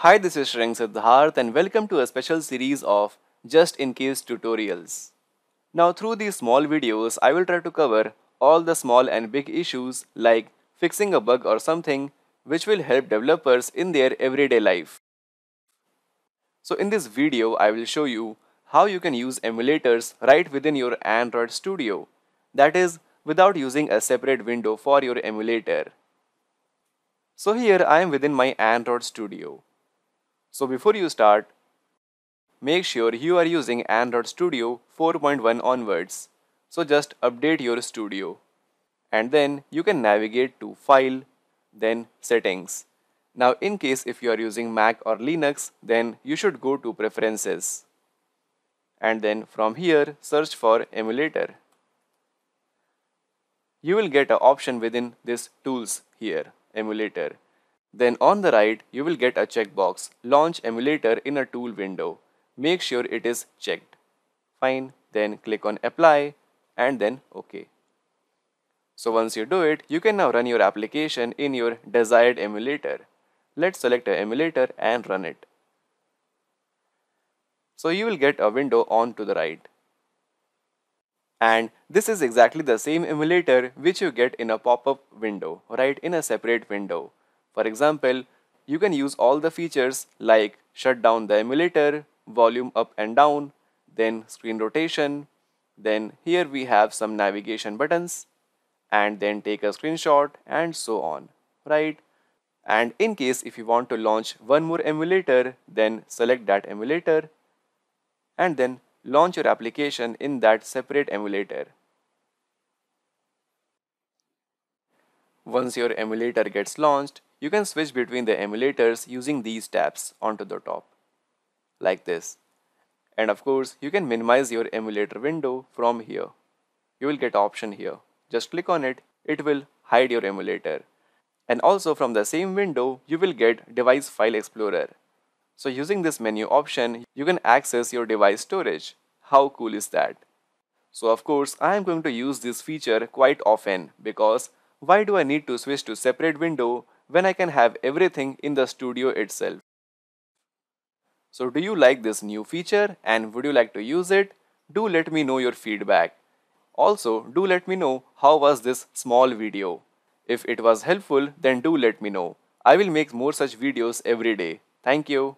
Hi, this is Shreng Siddharth and welcome to a special series of Just In Case tutorials. Now through these small videos, I will try to cover all the small and big issues like fixing a bug or something which will help developers in their everyday life. So in this video, I will show you how you can use emulators right within your Android Studio. That is, without using a separate window for your emulator. So here I am within my Android Studio. So before you start, make sure you are using Android Studio 4.1 onwards. So just update your studio and then you can navigate to file then settings. Now in case if you are using Mac or Linux then you should go to preferences and then from here search for emulator. You will get an option within this tools here emulator then on the right, you will get a checkbox, launch emulator in a tool window. Make sure it is checked. Fine, then click on apply and then OK. So once you do it, you can now run your application in your desired emulator. Let's select an emulator and run it. So you will get a window on to the right. And this is exactly the same emulator which you get in a pop-up window, right, in a separate window. For example, you can use all the features like shut down the emulator, volume up and down, then screen rotation, then here we have some navigation buttons and then take a screenshot and so on, right? And in case if you want to launch one more emulator, then select that emulator and then launch your application in that separate emulator. Once your emulator gets launched, you can switch between the emulators using these tabs onto the top, like this. And of course, you can minimize your emulator window from here. You will get option here. Just click on it, it will hide your emulator. And also from the same window, you will get Device File Explorer. So using this menu option, you can access your device storage. How cool is that? So of course, I am going to use this feature quite often because why do I need to switch to separate window when I can have everything in the studio itself? So do you like this new feature and would you like to use it? Do let me know your feedback. Also, do let me know how was this small video. If it was helpful, then do let me know. I will make more such videos every day. Thank you.